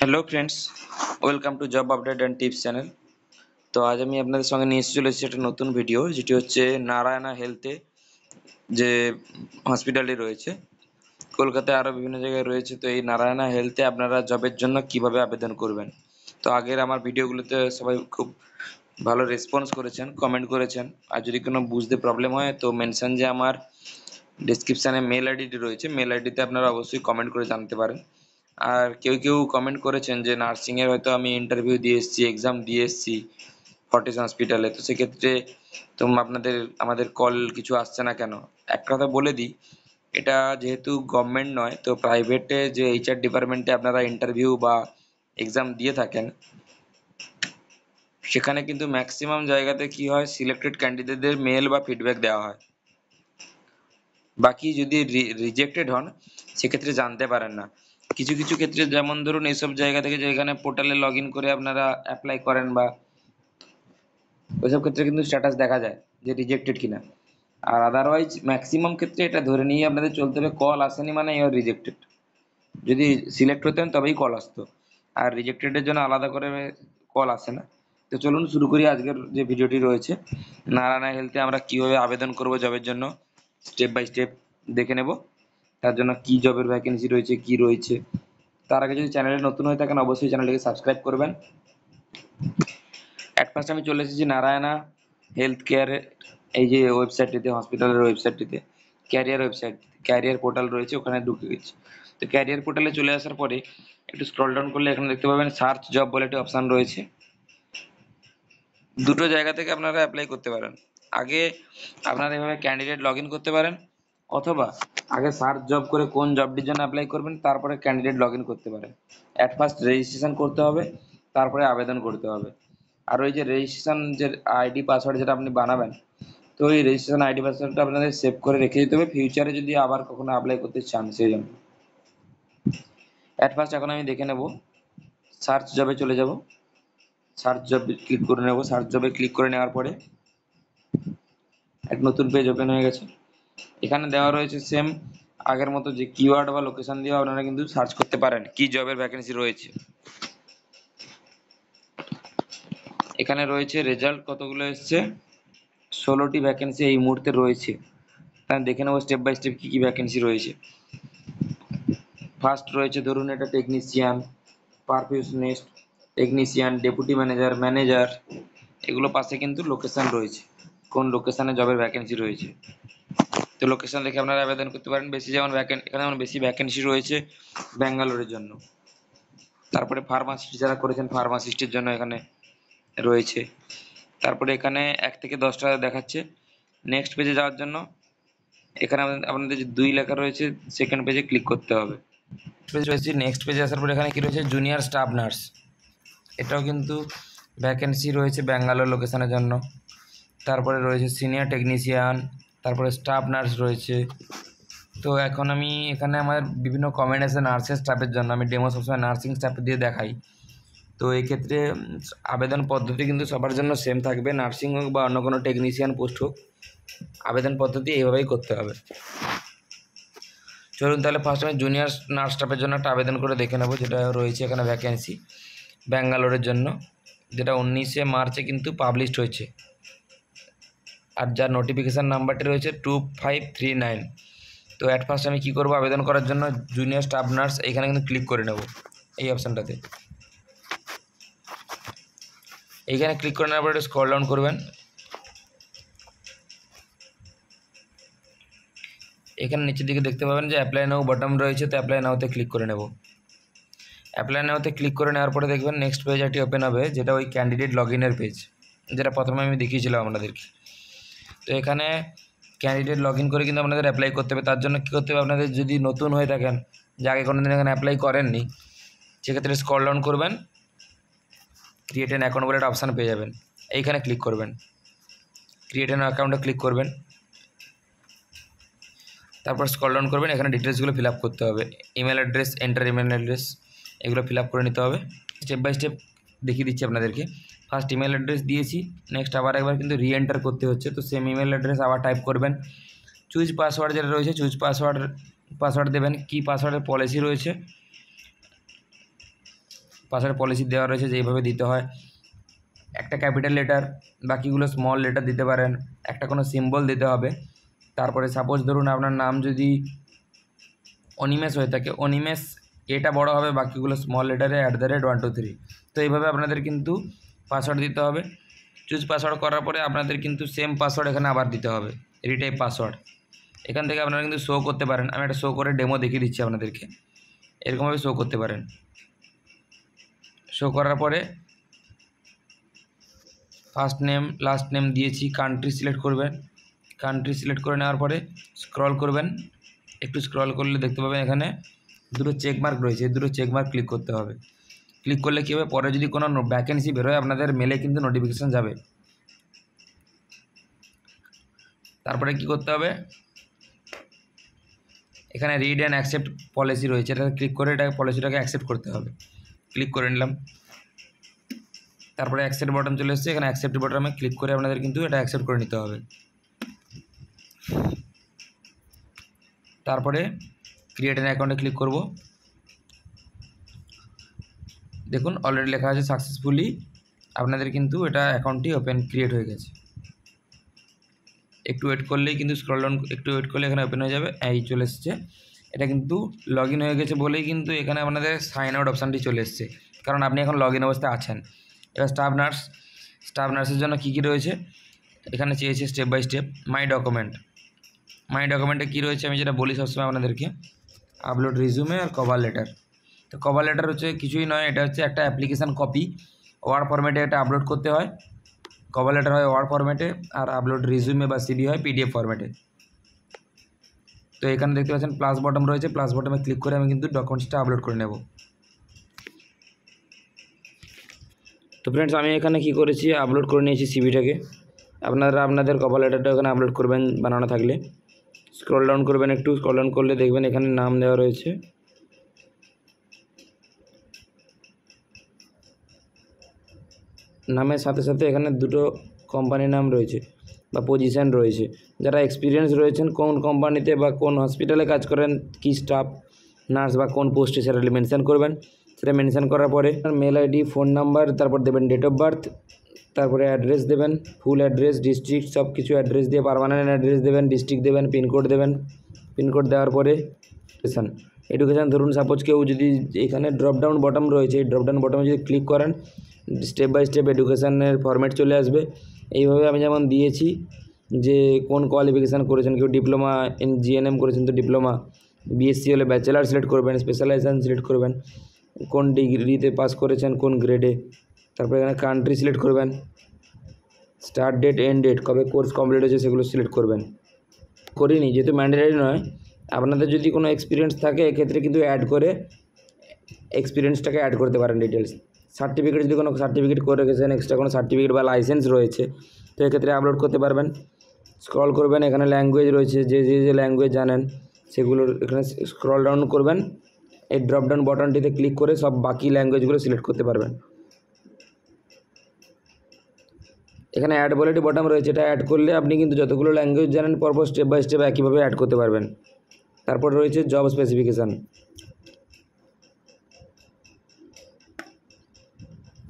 hello friends welcome to job update and tips channel তো আজ আমি আপনাদের সঙ্গে নিয়ে চলে এসেছি একটা নতুন ভিডিও যেটি হচ্ছে নারায়ণা হেলথে যে হসপিটালটি রয়েছে কলকাতায় আরও বিভিন্ন জায়গায় রয়েছে তো এই নারায়ণা হেলথে আপনারা জবের জন্য কিভাবে আবেদন করবেন তো আগের আমার ভিডিওগুলোতে সবাই খুব ভালো রেসপন্স করেছেন কমেন্ট করেছেন আর যদি কোনো বুঝতে প্রবলেম হয় তো মেনশন যে আমার ডিসক্রিপশানে মেল আইডিটি রয়েছে মেল আইডিতে আপনারা অবশ্যই কমেন্ট করে জানতে পারেন আর কেউ কেউ কমেন্ট করেছেন যে নার্সিংয়ের হয়তো আমি ইন্টারভিউ দিয়ে এসেছি এক্সাম দিয়ে এসেছি ফর্টিস হসপিটালে তো সেক্ষেত্রে তো আপনাদের আমাদের কল কিছু আসছে না কেন এক কথা বলে দিই এটা যেহেতু গভর্নমেন্ট নয় তো প্রাইভেটে যে এইচআর ডিপার্টমেন্টে আপনারা ইন্টারভিউ বা এক্সাম দিয়ে থাকেন সেখানে কিন্তু ম্যাক্সিমাম জায়গাতে কি হয় সিলেক্টেড ক্যান্ডিডেটদের মেল বা ফিডব্যাক দেওয়া হয় বাকি যদি রিজেক্টেড হন সেক্ষেত্রে জানতে পারেন না কিছু কিছু ক্ষেত্রে যেমন ধরুন এইসব জায়গা থেকে যেখানে পোর্টালে লগ করে আপনারা অ্যাপ্লাই করেন বা ওইসব ক্ষেত্রে কিন্তু স্ট্যাটাস দেখা যায় যে রিজেক্টেড কিনা আর আদারওয়াইজ ম্যাক্সিমাম ক্ষেত্রে এটা ধরে নিয়ে আপনাদের চলতে হবে কল আসেনি মানে ইউর রিজেক্টেড যদি সিলেক্ট হতেন তবেই কল আসতো আর রিজেক্টেডের জন্য আলাদা করে কল আসে না তো চলুন শুরু করি আজকের যে ভিডিওটি রয়েছে নারায়ণা হেলথে আমরা কীভাবে আবেদন করব জবের জন্য স্টেপ বাই স্টেপ দেখে নেব তার জন্য কি জবের ভ্যাকেন্সি রয়েছে কি রয়েছে তার আগে যদি চ্যানেলে নতুন হয়ে থাকেন অবশ্যই চ্যানেলটিকে সাবস্ক্রাইব করবেন অ্যাট ফার্স্ট আমি চলে এসেছি নারায়ণা হেলথ কেয়ারের এই যে ওয়েবসাইটটিতে হসপিটালের ওয়েবসাইটটিতে ক্যারিয়ার ওয়েবসাইট ক্যারিয়ার পোর্টাল রয়েছে ওখানে ঢুকে গেছি তো ক্যারিয়ার পোর্টালে চলে আসার পরে একটু স্ক্রল ডাউন করলে এখানে দেখতে পাবেন সার্চ জব বলে একটি অপশান রয়েছে দুটো জায়গা থেকে আপনারা অ্যাপ্লাই করতে পারেন আগে আপনারা এভাবে ক্যান্ডিডেট লগ করতে পারেন অথবা আগে সার্চ জব করে কোন জবটির জন্য অ্যাপ্লাই করবেন তারপরে ক্যান্ডিডেট লগ করতে পারে অ্যাট ফার্স্ট রেজিস্ট্রেশন করতে হবে তারপরে আবেদন করতে হবে আর ওই যে রেজিস্ট্রেশন যে আইডি পাসওয়ার্ড যেটা আপনি বানাবেন তো ওই রেজিস্ট্রেশন আইডি পাসওয়ার্ডটা আপনাদের সেভ করে রেখে দিতে হবে ফিউচারে যদি আবার কখনো অ্যাপ্লাই করতে চান সেই জন্য অ্যাট ফার্স্ট এখন আমি দেখে নেব সার্চ জবে চলে যাব সার্চ জব ক্লিক করে নেব সার্চ জবে ক্লিক করে নেওয়ার পরে এক নতুন পেজ ওপেন হয়ে গেছে এখানে দেওয়া রয়েছে সেম আগের মতো যে কিওয়ার্ড বা লোকেশন দিয়ে আপনারা কিন্তু সার্চ করতে পারেন কি জবের ভ্যাকেন্সি রয়েছে এখানে রয়েছে রেজাল্ট কতগুলো এসছে ষোলোটি ভ্যাকেন্সি এই মুহূর্তে রয়েছে তাই দেখে নেবো স্টেপ বাই স্টেপ কী কী ভ্যাকেন্সি রয়েছে ফার্স্ট রয়েছে ধরুন এটা technician perfusionist technician deputy manager manager এগুলো পাশে কিন্তু লোকেশান রয়েছে কোন লোকেশানে জবের ভ্যাকেন্সি রয়েছে তো লোকেশন দেখে আপনারা আবেদন করতে পারেন বেশি যেমন ভ্যাকেন্ট এখানে যেমন বেশি ভ্যাকেন্সি রয়েছে ব্যাঙ্গালোরের জন্য তারপরে ফার্মাসিস্ট যারা করেছেন ফার্মাসিস্টের জন্য এখানে রয়েছে তারপরে এখানে এক থেকে দশটা দেখাচ্ছে নেক্সট পেজে যাওয়ার জন্য এখানে আপনাদের যে দুই লেখা রয়েছে সেকেন্ড পেজে ক্লিক করতে হবে পেজ রয়েছে নেক্সট পেজে আসার পরে এখানে কী রয়েছে জুনিয়র স্টাফ নার্স এটাও কিন্তু ভ্যাকেন্সি রয়েছে ব্যাঙ্গালোর লোকেশনের জন্য তারপরে রয়েছে সিনিয়র টেকনিশিয়ান তারপরে স্টাফ নার্স রয়েছে তো এখন আমি এখানে আমার বিভিন্ন কমেন্ট আছে নার্সের স্টাফের জন্য আমি ডেমো সবসময় নার্সিং স্টাফে দিয়ে দেখাই তো এক্ষেত্রে আবেদন পদ্ধতি কিন্তু সবার জন্য সেম থাকবে নার্সিং হোক বা অন্য কোনো টেকনিশিয়ান পোস্ট হোক আবেদন পদ্ধতি এইভাবেই করতে হবে চলুন তাহলে ফার্স্ট আমি জুনিয়র নার্স স্টাফের জন্য একটা আবেদন করে দেখে নেবো যেটা রয়েছে এখানে ভ্যাকেন্সি ব্যাঙ্গালোরের জন্য যেটা উনিশে মার্চে কিন্তু পাবলিশড হয়েছে আর যার নোটিফিকেশান নাম্বারটি রয়েছে টু ফাইভ থ্রি নাইন তো অ্যাট ফার্স্ট আমি কী করবো আবেদন করার জন্য জুনিয়র স্টাফ নার্স এখানে কিন্তু ক্লিক করে নেব এই অপশানটাতে এইখানে ক্লিক করে নেওয়ার পরে স্কল ডাউন করবেন এখানে নিচের দিকে দেখতে পাবেন যে অ্যাপ্লাই নাও বটম রয়েছে তো অ্যাপ্লাই নাওতে ক্লিক করে নেব অ্যাপ্লাই নাওতে ক্লিক করে নেওয়ার পরে দেখবেন নেক্সট পেজ একটি ওপেন হবে যেটা ওই ক্যান্ডিডেট লগ পেজ যেটা প্রথমে আমি দেখিয়েছিলাম আপনাদেরকে তো এখানে ক্যান্ডিডেট লগ ইন করে কিন্তু আপনাদের অ্যাপ্লাই করতে হবে তার জন্য কী করতে হবে আপনাদের যদি নতুন হয়ে থাকেন যে আগে কোনো দিন এখানে অ্যাপ্লাই করেননি সেক্ষেত্রে স্কল ডাউন করবেন ক্রিয়েট অ্যান অ্যাকাউন্ট বলে একটা অপশান পেয়ে যাবেন এইখানে ক্লিক করবেন ক্রিয়েট অ্যান অ্যাকাউন্টে ক্লিক করবেন তারপর স্কল ডাউন করবেন এখানে ডিটেলসগুলো ফিল আপ করতে হবে email address enter email address এগুলো ফিল আপ করে নিতে হবে স্টেপ বাই স্টেপ দেখিয়ে দিচ্ছি আপনাদেরকে ফার্স্ট ইমেল অ্যাড্রেস দিয়েছি নেক্সট আবার একবার কিন্তু রি এন্টার করতে হচ্ছে তো সেম ইমেল অ্যাড্রেস আবার টাইপ করবেন চুজ পাসওয়ার্ড যেটা রয়েছে চুজ পাসওয়ার্ড পাসওয়ার্ড দেবেন কি পাসওয়ার্ডের পলিসি রয়েছে পাসওয়ার্ড পলিসি দেওয়া রয়েছে যেইভাবে দিতে হয় একটা ক্যাপিটাল লেটার বাকিগুলো স্মল লেটার দিতে পারেন একটা কোনো সিম্বল দিতে হবে তারপরে সাপোজ ধরুন আপনার নাম যদি অনিমেষ হয়ে থাকে অনিমেষ এটা বড় হবে বাকিগুলো স্মল লেটারে at the rate one two three তো এইভাবে আপনাদের কিন্তু পাসওয়ার্ড দিতে হবে চুজ পাসওয়ার্ড করার পরে আপনাদের কিন্তু সেম পাসওয়ার্ড এখানে আবার দিতে হবে রিটাইপ পাসওয়ার্ড এখান থেকে আপনারা কিন্তু শো করতে পারেন আমি একটা শো করে ডেমো দেখিয়ে দিচ্ছি আপনাদেরকে এরকমভাবে শো করতে পারেন শো করার পরে ফার্স্ট নেম লাস্ট নেম দিয়েছি কান্ট্রি সিলেক্ট করবেন কান্ট্রি সিলেক্ট করে নেওয়ার পরে স্ক্রল করবেন একটু স্ক্রল করলে দেখতে পাবেন এখানে দুটো চেকমার্ক রয়েছে দুটো চেকমার্ক ক্লিক করতে হবে ক্লিক করলে কী হবে পরে যদি কোনো ভ্যাকেন্সি বেরোয় আপনাদের মেলে কিন্তু নোটিফিকেশান যাবে তারপরে কি করতে হবে এখানে রিড অ্যান্ড অ্যাকসেপ্ট পলিসি রয়েছে এটা ক্লিক করে এটা পলিসিটাকে অ্যাকসেপ্ট করতে হবে ক্লিক করে নিলাম তারপরে অ্যাকসেপ্ট বটন চলে এসেছে এখানে অ্যাকসেপ্ট বটনে ক্লিক করে আপনাদের কিন্তু এটা অ্যাকসেপ্ট করে নিতে হবে তারপরে ক্রিয়েট অ্যান অ্যাকাউন্টে ক্লিক করবো দেখুন অলরেডি লেখা আছে সাকসেসফুলি আপনাদের কিন্তু এটা অ্যাকাউন্টটি ওপেন ক্রিয়েট হয়ে গেছে একটু ওয়েট করলেই কিন্তু স্ক্রল ডাউন একটু ওয়েট করলে এখানে ওপেন হয়ে যাবে এই চলে এসছে এটা কিন্তু লগ ইন হয়ে গেছে বলেই কিন্তু এখানে আপনাদের সাইন আউট অপশানটি চলে এসছে কারণ আপনি এখন লগ ইন অবস্থায় আছেন এবার স্টাফ নার্স স্টাফ নার্সের জন্য কী কী রয়েছে এখানে চেয়েছে step by step my document my ডকুমেন্টে কী রয়েছে আমি যেটা বলি সবসময় আপনাদেরকে আপলোড রিজুমে আর কভার লেটার তো কভার লেটার হচ্ছে কিছুই নয় এটা হচ্ছে একটা অ্যাপ্লিকেশান কপি ওয়ার ফরম্যাটে এটা আপলোড করতে হয় কভার লেটার হয় ওয়ার্ড ফরম্যাটে আর আপলোড রিজিউমে বা সিবি হয় পিডিএফ ফরম্যাটে তো এখানে দেখতে পাচ্ছেন প্লাস বটম রয়েছে প্লাস বটমে ক্লিক করে আমি কিন্তু ডকুমেন্টসটা আপলোড করে নেব তো ফ্রেন্ডস আমি এখানে কি করেছি আপলোড করে নিয়েছি সিবিটাকে আপনারা আপনাদের কভার লেটারটা এখানে আপলোড করবেন বানানো থাকলে স্ক্রল ডাউন করবেন একটু স্ক্রল ডাউন করলে দেখবেন এখানে নাম দেওয়া রয়েছে নামের সাথে সাথে এখানে দুটো কোম্পানির নাম রয়েছে বা পজিশান রয়েছে যারা এক্সপিরিয়েন্স রয়েছেন কোন কোম্পানিতে বা কোন হসপিটালে কাজ করেন কী স্টাফ নার্স বা কোন পোস্টে সেটা মেনশান করবেন সেটা মেনশান করার পরে মেল আইডি ফোন নাম্বার তারপর দেবেন ডেট অফ বার্থ তারপরে অ্যাড্রেস দেবেন ফুল অ্যাড্রেস ডিস্ট্রিক্ট সব কিছু অ্যাড্রেস দিয়ে পারমানেন্ট অ্যাড্রেস দেবেন ডিস্ট্রিক্ট দেবেন পিনকোড দেবেন পিনকোড দেওয়ার পরে এডুকেশান এডুকেশান ধরুন সাপোজ কেউ যদি এখানে ড্রপডাউন বটম রয়েছে এই ড্রপডাউন বটমে যদি ক্লিক করেন স্টেপ বাই স্টেপ এডুকেশানের ফর্ম্যাট চলে আসবে এইভাবে আমি যেমন দিয়েছি যে কোন কোয়ালিফিকেশান করেছেন কেউ ডিপ্লোমা ইন জিএনএম করেছেন তো ডিপ্লোমা বিএসসি হলে ব্যাচেলার সিলেক্ট করবেন স্পেশালাইজেশান সিলেক্ট করবেন কোন ডিগ্রিতে পাস করেছেন কোন গ্রেডে তারপরে এখানে কান্ট্রি সিলেক্ট করবেন স্টার্ট ডেট এন্ড ডেট কবে কোর্স কমপ্লিট হয়েছে সেগুলো সিলেক্ট করবেন করিনি যেহেতু ম্যান্ডেটারি নয় আপনাদের যদি কোনো এক্সপিরিয়েন্স থাকে এক্ষেত্রে কিন্তু অ্যাড করে এক্সপিরিয়েন্সটাকে অ্যাড করতে পারেন ডিটেলস সার্টিফিকেট যদি কোনো সার্টিফিকেট করে রেখেছেন এক্সট্রা কোনো সার্টিফিকেট বা লাইসেন্স রয়েছে তো এক্ষেত্রে আপলোড করতে পারবেন স্ক্রল করবেন এখানে ল্যাঙ্গুয়েজ রয়েছে যে যে যে ল্যাঙ্গুয়েজ জানেন সেগুলোর এখানে স্ক্রল ডাউন করবেন এই ড্রপ ডাউন বটনটিতে ক্লিক করে সব বাকি ল্যাঙ্গুয়েজগুলো সিলেক্ট করতে পারবেন এখানে অ্যাড বলেটি বটন বটম রয়েছে এটা অ্যাড করলে আপনি কিন্তু যতগুলো ল্যাঙ্গুয়েজ জানেন পরপর স্টেপ বাই স্টেপ একইভাবে অ্যাড করতে পারবেন তারপর রয়েছে জব স্পেসিফিকেশান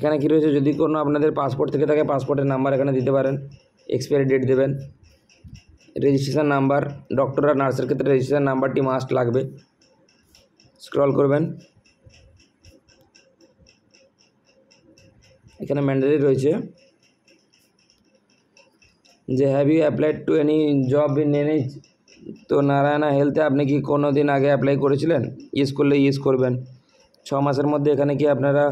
এখানে কী রয়েছে যদি কোনো আপনাদের পাসপোর্ট থেকে থাকে পাসপোর্টের নাম্বার এখানে দিতে পারেন এক্সপায়ারি ডেট দেবেন রেজিস্ট্রেশন নাম্বার ডক্টর আর নার্সের ক্ষেত্রে রেজিস্ট্রেশন নাম্বারটি মাস্ট লাগবে স্ক্রল করবেন এখানে ম্যান্ডেটরি রয়েছে যে have you applied to any job in any তো নারায়ণা হেলথে আপনি কি কোনো দিন আগে অ্যাপ্লাই করেছিলেন ইস করলে ইস করবেন ছ মাসের মধ্যে এখানে কি আপনারা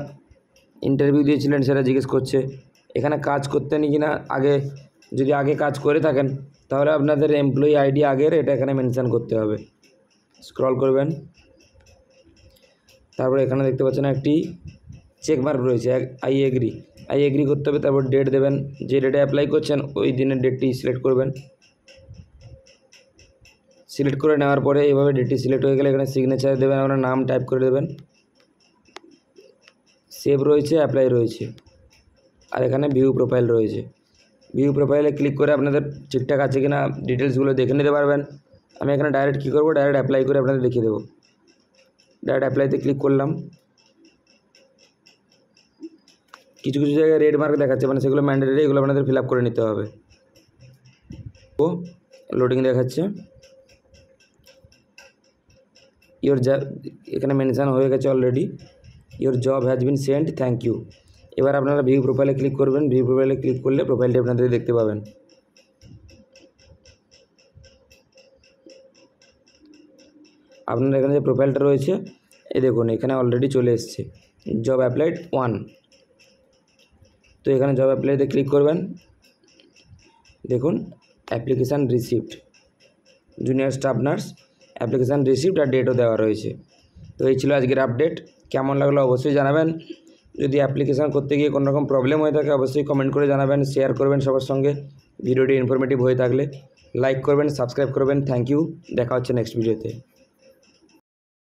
ইন্টারভিউ দিয়েছিলেন সেটা জিজ্ঞেস করছে এখানে কাজ করতেন কি না আগে যদি আগে কাজ করে থাকেন তাহলে আপনাদের এমপ্লয়ি আইডি আগের এটা এখানে মেনশান করতে হবে স্ক্রল করবেন তারপরে এখানে দেখতে পাচ্ছেন একটি চেক মার্ক রয়েছে আই এগ্রি আই এগ্রি করতে হবে তারপর ডেট দেবেন যে ডেটে অ্যাপ্লাই করছেন ওই দিনের ডেটটি সিলেক্ট করবেন সিলেক্ট করে নেওয়ার পরে এইভাবে ডেটটি সিলেক্ট হয়ে গেলে এখানে সিগনেচার দেবেন আপনার নাম টাইপ করে দেবেন সেভ রয়েছে অ্যাপ্লাই রয়েছে আর এখানে ভিউ প্রোফাইল রয়েছে ভিউ প্রোফাইলে ক্লিক করে আপনাদের ঠিকঠাক আছে কি না ডিটেলসগুলো দেখে নিতে পারবেন আমি এখানে ডাইরেক্ট কী করবো ডাইরেক্ট অ্যাপ্লাই করে আপনাদের দেখিয়ে দেবো ডাইরেক্ট অ্যাপ্লাইতে ক্লিক করলাম কিছু কিছু জায়গায় রেড মার্ক দেখাচ্ছে মানে সেগুলো ম্যান্ডেটারি এগুলো আপনাদের ফিল করে নিতে হবে ও লোডিং দেখাচ্ছে ইওর যা এখানে মেনশান হয়ে গেছে already your job has been send thank you এবার আপনারা ভিউ প্রোফাইলে ক্লিক করবেন ভিউ প্রোফাইলে ক্লিক করলে প্রোফাইলটি আপনাদের দেখতে পাবেন আপনার এখানে যে প্রোফাইলটা রয়েছে এ দেখুন এখানে অলরেডি চলে এসছে জব অ্যাপ্লাইড ওয়ান তো এখানে জব অ্যাপ্লাইতে ক্লিক করবেন দেখুন application receipt junior staff nurse application receipt আর ডেটও দেওয়া রয়েছে তো এই ছিল আজকের আপডেট কেমন লাগলো অবশ্যই জানাবেন যদি অ্যাপ্লিকেশান করতে গিয়ে কোনো রকম প্রবলেম হয়ে থাকে অবশ্যই কমেন্ট করে জানাবেন শেয়ার করবেন সবার সঙ্গে ভিডিওটি ইনফরমেটিভ হয়ে থাকলে লাইক করবেন সাবস্ক্রাইব করবেন থ্যাংক ইউ দেখা হচ্ছে নেক্সট ভিডিওতে